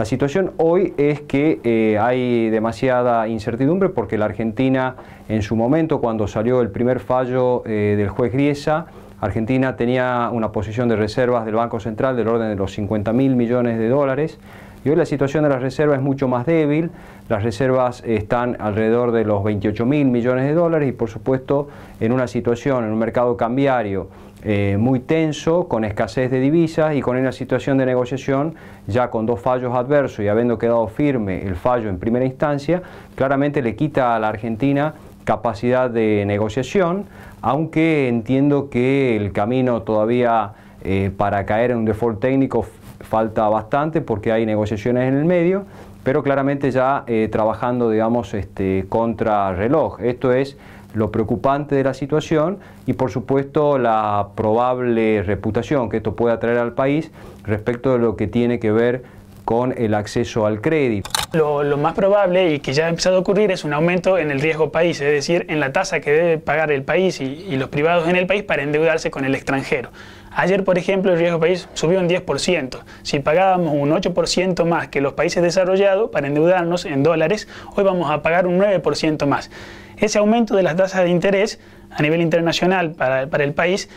La situación hoy es que eh, hay demasiada incertidumbre porque la Argentina en su momento, cuando salió el primer fallo eh, del juez Griesa, Argentina tenía una posición de reservas del Banco Central del orden de los 50 mil millones de dólares. Y hoy la situación de las reservas es mucho más débil, las reservas están alrededor de los 28 mil millones de dólares y por supuesto en una situación, en un mercado cambiario eh, muy tenso, con escasez de divisas y con una situación de negociación ya con dos fallos adversos y habiendo quedado firme el fallo en primera instancia, claramente le quita a la Argentina capacidad de negociación, aunque entiendo que el camino todavía eh, para caer en un default técnico falta bastante porque hay negociaciones en el medio, pero claramente ya eh, trabajando, digamos, este, contra reloj. Esto es lo preocupante de la situación y por supuesto la probable reputación que esto pueda traer al país respecto de lo que tiene que ver con el acceso al crédito. Lo, más probable y que ya ha empezado a ocurrir es un aumento en el riesgo país, es decir, en la tasa que debe pagar el país y, los privados en el país para endeudarse con el extranjero. Ayer, por ejemplo, el riesgo país subió un 10%. Si pagábamos un 8% más que los países desarrollados para endeudarnos en dólares, hoy vamos a pagar un 9% más. Ese aumento de las tasas de interés a nivel internacional para, el país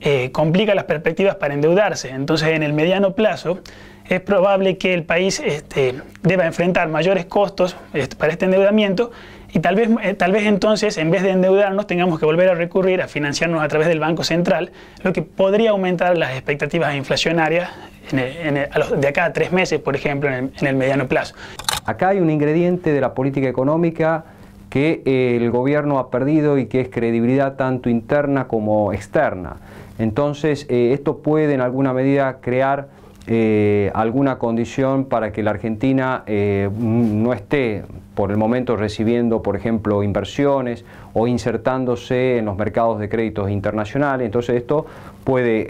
eh, complica las perspectivas para endeudarse. Entonces, en el mediano plazo, es probable que el país este, deba enfrentar mayores costos este, para este endeudamiento y tal vez, eh, tal vez entonces, en vez de endeudarnos, tengamos que volver a recurrir a financiarnos a través del Banco Central, lo que podría aumentar las expectativas inflacionarias de acá a tres meses, por ejemplo, en el, mediano plazo. Acá hay un ingrediente de la política económica que eh, el gobierno ha perdido y que es credibilidad tanto interna como externa. Entonces, eh, esto puede en alguna medida crear eh, alguna condición para que la Argentina eh, no esté por el momento recibiendo, por ejemplo, inversiones o insertándose en los mercados de créditos internacionales. Entonces esto puede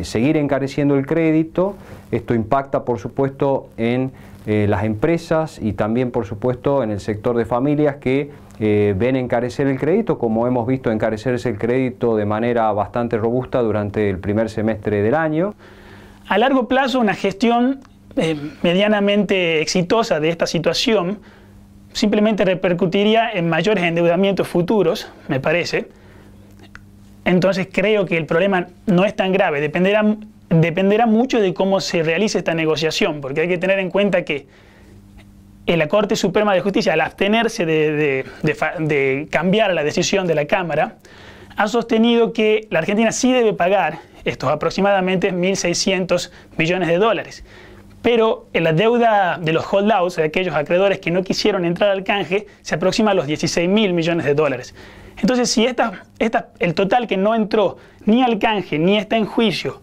eh, seguir encareciendo el crédito, esto impacta por supuesto en las empresas y también por supuesto en el sector de familias que ven encarecer el crédito, como hemos visto encarecerse el crédito de manera bastante robusta durante el primer semestre del año. A largo plazo, una gestión eh, medianamente exitosa de esta situación simplemente repercutiría en mayores endeudamientos futuros, me parece. Entonces creo que el problema no es tan grave, dependerá, dependerá mucho de cómo se realice esta negociación, porque hay que tener en cuenta que en la Corte Suprema de Justicia, al abstenerse de cambiar la decisión de la Cámara, ha sostenido que la Argentina sí debe pagar estos aproximadamente 1.600 millones de dólares. Pero la deuda de los holdouts, de aquellos acreedores que no quisieron entrar al canje, se aproxima a los 16.000 millones de dólares. Entonces, si esta, el total que no entró ni al canje ni está en juicio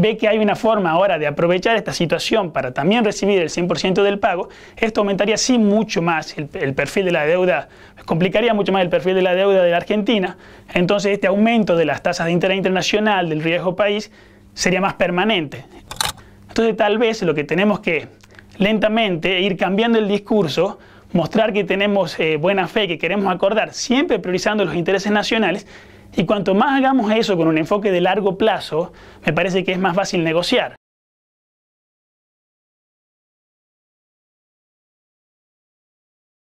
ve que hay una forma ahora de aprovechar esta situación para también recibir el 100% del pago, esto aumentaría sí mucho más el, perfil de la deuda, complicaría mucho más el perfil de la deuda de la Argentina. Entonces este aumento de las tasas de interés internacional, del riesgo país, sería más permanente. Entonces tal vez lo que tenemos que lentamente ir cambiando el discurso, mostrar que tenemos eh, buena fe, que queremos acordar, siempre priorizando los intereses nacionales, y cuanto más hagamos eso con un enfoque de largo plazo, me parece que es más fácil negociar.